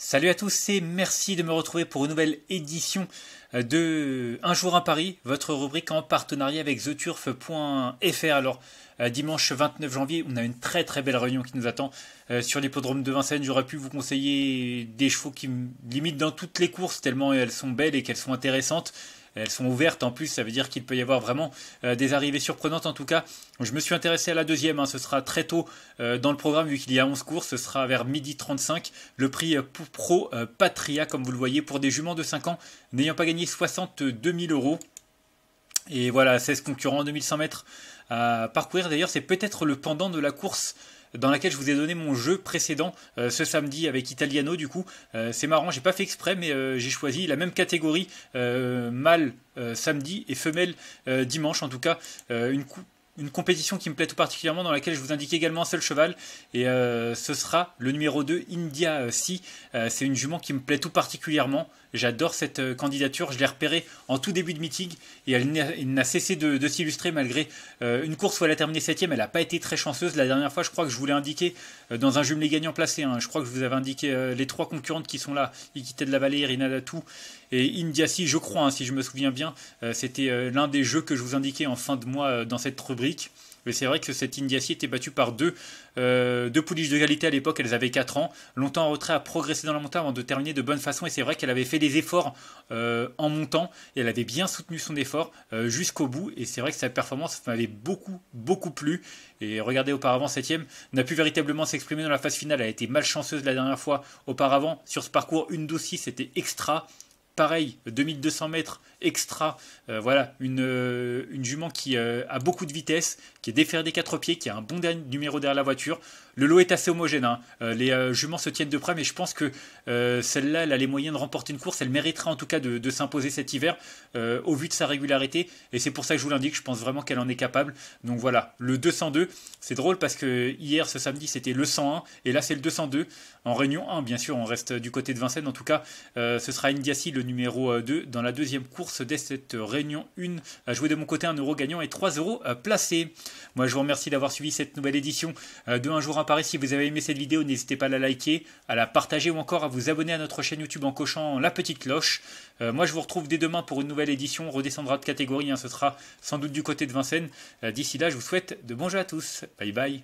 Salut à tous et merci de me retrouver pour une nouvelle édition euh, de Un jour à Paris, votre rubrique en partenariat avec theturf.fr. Alors euh, dimanche 29 janvier, on a une très très belle réunion qui nous attend euh, sur l'hippodrome de Vincennes. J'aurais pu vous conseiller des chevaux qui me limitent dans toutes les courses tellement elles sont belles et qu'elles sont intéressantes. Elles sont ouvertes en plus, ça veut dire qu'il peut y avoir vraiment euh, des arrivées surprenantes. En tout cas, je me suis intéressé à la deuxième, hein. ce sera très tôt euh, dans le programme vu qu'il y a 11 courses, ce sera vers midi 35. Le prix euh, Pro Patria, comme vous le voyez, pour des juments de 5 ans n'ayant pas gagné 62 000 euros. Et voilà, 16 concurrents 2100 mètres à parcourir. D'ailleurs, c'est peut-être le pendant de la course dans laquelle je vous ai donné mon jeu précédent euh, ce samedi avec Italiano du coup. Euh, c'est marrant, j'ai pas fait exprès mais euh, j'ai choisi la même catégorie mâle samedi et femelle dimanche en tout cas. une coupe une compétition qui me plaît tout particulièrement, dans laquelle je vous indique également un seul cheval, et euh, ce sera le numéro 2, India Si. Euh, c'est une jument qui me plaît tout particulièrement. J'adore cette euh, candidature, je l'ai repérée en tout début de meeting, et elle n'a cessé de, s'illustrer malgré une course où elle a terminé 7 elle n'a pas été très chanceuse. La dernière fois, je crois que je vous l'ai indiqué dans un jumelé gagnant placé, hein. je crois que je vous avais indiqué les trois concurrentes qui sont là, Iquité de la Vallée, Irina Datou et India Si, je crois, hein, si je me souviens bien, c'était l'un des jeux que je vous indiquais en fin de mois dans cette rubrique mais c'est vrai que cette Indiaci était battue par deux, euh, deux pouliches de qualité à l'époque. Elles avaient 4 ans. Longtemps en retrait, à progresser dans la montée avant de terminer de bonne façon. Et c'est vrai qu'elle avait fait des efforts euh, en montant. Et elle avait bien soutenu son effort euh, jusqu'au bout. Et c'est vrai que sa performance m'avait beaucoup, beaucoup plu. Et regardez auparavant, 7ème n'a pu véritablement s'exprimer dans la phase finale. Elle a été malchanceuse la dernière fois auparavant. Sur ce parcours, une dossier c'était extra. Pareil, 2200 mètres extra. Euh, voilà, une, euh, une, jument qui euh, a beaucoup de vitesse, qui est déferrée des quatre pieds, qui a un bon numéro derrière la voiture. Le lot est assez homogène. Hein. les juments se tiennent de près, mais je pense que celle-là, elle a les moyens de remporter une course. Elle méritera en tout cas de, s'imposer cet hiver au vu de sa régularité. Et c'est pour ça que je vous l'indique. Je pense vraiment qu'elle en est capable. Donc voilà, le 202, c'est drôle parce que hier, ce samedi, c'était le 101 et là, c'est le 202 en Réunion 1. Bien sûr, on reste du côté de Vincennes. En tout cas, ce sera Indiassi le numéro 2 euh, dans la deuxième course dès cette euh, réunion 1. à jouer de mon côté un euro gagnant et 3 euros euh, placés. Moi je vous remercie d'avoir suivi cette nouvelle édition de Un jour à Paris. Si vous avez aimé cette vidéo, n'hésitez pas à la liker, à la partager ou encore à vous abonner à notre chaîne YouTube en cochant la petite cloche. moi je vous retrouve dès demain pour une nouvelle édition. On redescendra de catégorie, hein. ce sera sans doute du côté de Vincennes. D'ici là, je vous souhaite de bons jeux à tous. Bye bye.